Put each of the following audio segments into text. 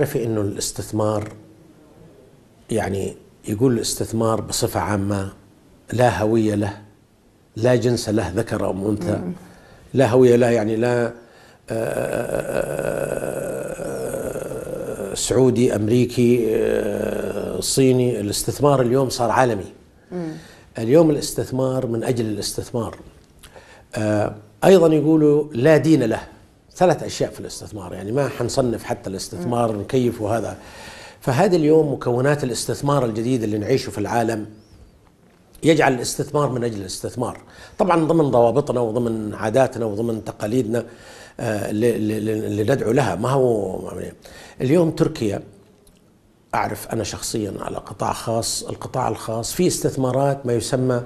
تعرفي انه الاستثمار يعني يقول الاستثمار بصفه عامه لا هويه له لا جنس له ذكر او انثى لا هويه لا يعني لا آه، آه، آه، سعودي امريكي صيني الاستثمار اليوم صار عالمي اليوم الاستثمار من اجل الاستثمار ايضا يقولوا لا دين له ثلاث اشياء في الاستثمار يعني ما حنصنف حتى الاستثمار نكيف وهذا فهذه اليوم مكونات الاستثمار الجديد اللي نعيشه في العالم يجعل الاستثمار من اجل الاستثمار طبعا ضمن ضوابطنا وضمن عاداتنا وضمن تقاليدنا آه، اللي ندعو لها ما هو يعني، اليوم تركيا اعرف انا شخصيا على قطاع خاص القطاع الخاص في استثمارات ما يسمى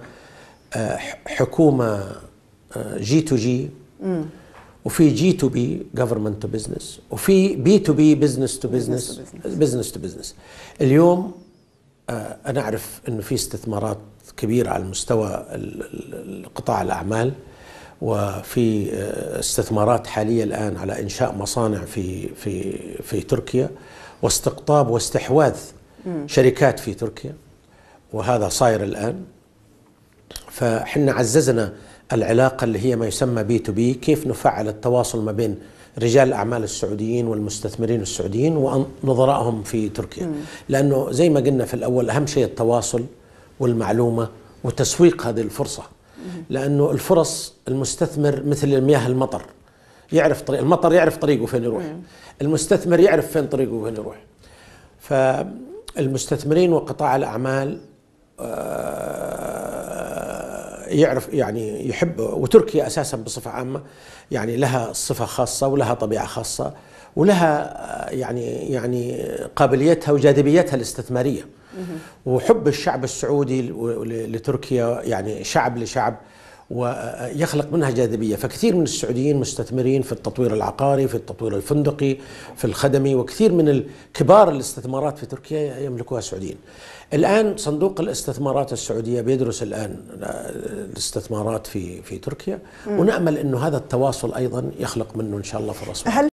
آه، حكومه آه، جي تو جي وفي جي تو بي جفرمنت تو بزنس وفي بي تو بي بزنس تو بزنس بزنس تو بزنس اليوم آه، انا اعرف انه في استثمارات كبيره على مستوى قطاع الاعمال وفي آه، استثمارات حاليه الان على انشاء مصانع في في في تركيا واستقطاب واستحواذ شركات في تركيا وهذا صاير الان فحنا عززنا العلاقة اللي هي ما يسمى بي تو بي كيف نفعل التواصل ما بين رجال الأعمال السعوديين والمستثمرين السعوديين ونظرائهم في تركيا مم. لأنه زي ما قلنا في الأول أهم شيء التواصل والمعلومة وتسويق هذه الفرصة مم. لأنه الفرص المستثمر مثل المياه المطر يعرف طريق المطر يعرف طريقه فين يروح مم. المستثمر يعرف فين طريقه فين يروح فالمستثمرين وقطاع الأعمال آه يعرف يعني يحب وتركيا اساسا بصفه عامه يعني لها صفه خاصه ولها طبيعه خاصه ولها آه، يعني يعني قابليتها وجاذبيتها الاستثماريه وحب الشعب السعودي لتركيا يعني شعب لشعب ويخلق منها جاذبية فكثير من السعوديين مستثمرين في التطوير العقاري في التطوير الفندقي في الخدمي وكثير من الكبار الاستثمارات في تركيا يملكوها السعوديين الآن صندوق الاستثمارات السعودية بيدرس الآن آه، الاستثمارات في, في تركيا ونأمل أنه هذا التواصل أيضا يخلق منه إن شاء الله فرص